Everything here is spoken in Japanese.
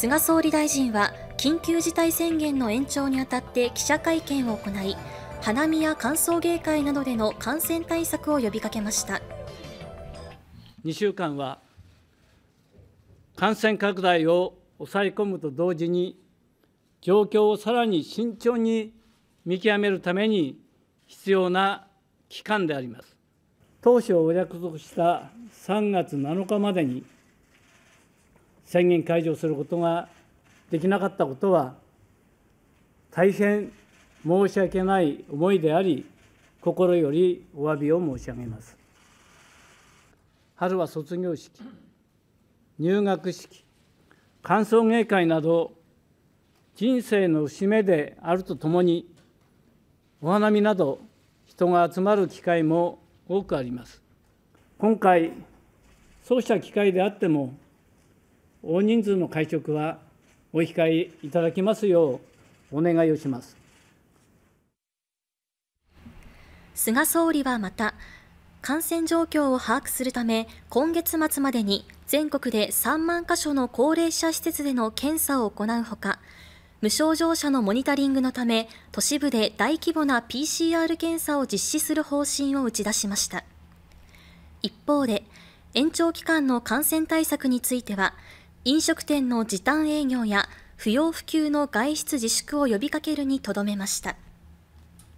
菅総理大臣は緊急事態宣言の延長にあたって記者会見を行い花見や歓送迎会などでの感染対策を呼びかけました2週間は感染拡大を抑え込むと同時に状況をさらに慎重に見極めるために必要な期間であります当初お約束した3月7日までに宣言解除することができなかったことは、大変申し訳ない思いであり、心よりお詫びを申し上げます。春は卒業式、入学式、歓送迎会など、人生の節目であるとともに、お花見など、人が集まる機会も多くあります。今回、そうした機会であっても、大人数の会食はお控えいただきますようお願いをします菅総理はまた感染状況を把握するため今月末までに全国で3万か所の高齢者施設での検査を行うほか無症状者のモニタリングのため都市部で大規模な PCR 検査を実施する方針を打ち出しました一方で延長期間の感染対策については飲食店の時短営業や不要不急の外出自粛を呼びかけるにとどめました。